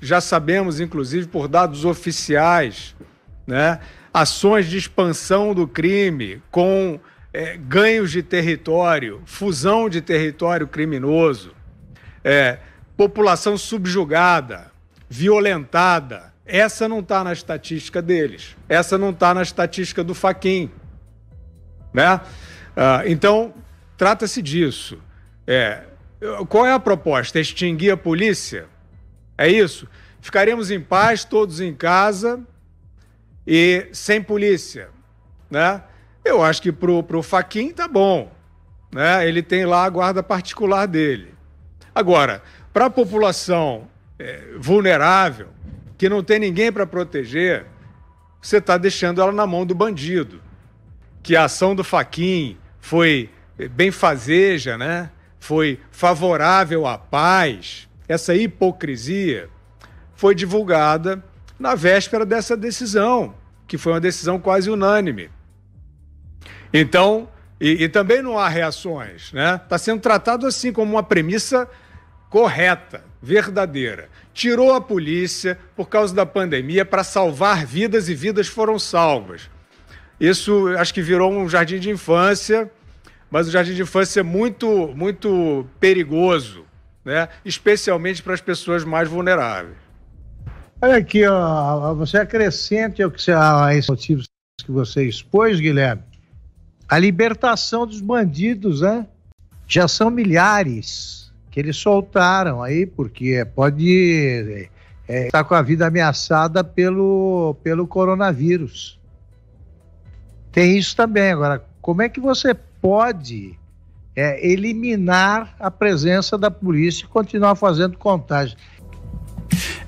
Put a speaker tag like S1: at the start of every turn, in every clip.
S1: já sabemos, inclusive, por dados oficiais, né? ações de expansão do crime com é, ganhos de território, fusão de território criminoso, é, população subjugada, violentada. Essa não está na estatística deles. Essa não está na estatística do Faquin, né? Ah, então trata-se disso. É, qual é a proposta? Extinguir a polícia? É isso? Ficaremos em paz, todos em casa e sem polícia, né? Eu acho que pro, pro Faquin tá bom, né? Ele tem lá a guarda particular dele. Agora, para a população é, vulnerável, que não tem ninguém para proteger, você está deixando ela na mão do bandido. Que a ação do Faquin foi é, bem fazeja, né? Foi favorável à paz essa hipocrisia foi divulgada na véspera dessa decisão, que foi uma decisão quase unânime. Então, e, e também não há reações, né? Está sendo tratado assim como uma premissa correta, verdadeira. Tirou a polícia por causa da pandemia para salvar vidas e vidas foram salvas. Isso acho que virou um jardim de infância, mas um jardim de infância é muito, muito perigoso né? especialmente para as pessoas mais vulneráveis.
S2: Olha aqui, ó, você acrescente ao que você, a esses motivos que você expôs, Guilherme, a libertação dos bandidos, né? Já são milhares que eles soltaram aí, porque pode é, estar é, tá com a vida ameaçada pelo, pelo coronavírus. Tem isso também. Agora, como é que você pode é, eliminar a presença da polícia e continuar fazendo contagem.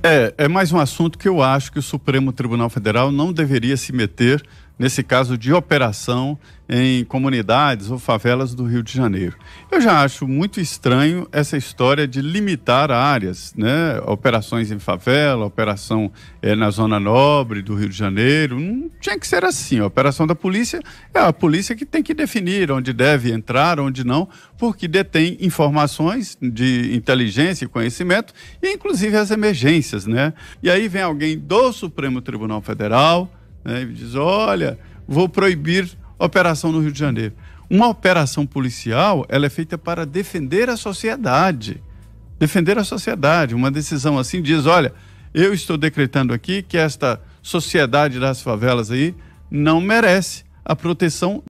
S3: É, é mais um assunto que eu acho que o Supremo Tribunal Federal não deveria se meter nesse caso de operação em comunidades ou favelas do Rio de Janeiro. Eu já acho muito estranho essa história de limitar áreas, né? Operações em favela, operação é, na zona nobre do Rio de Janeiro. Não tinha que ser assim. A operação da polícia é a polícia que tem que definir onde deve entrar, onde não, porque detém informações de inteligência e conhecimento, e inclusive as emergências, né? E aí vem alguém do Supremo Tribunal Federal né, e diz: olha, vou proibir operação no Rio de Janeiro. Uma operação policial, ela é feita para defender a sociedade. Defender a sociedade. Uma decisão assim diz: olha, eu estou decretando aqui que esta sociedade das favelas aí não merece a proteção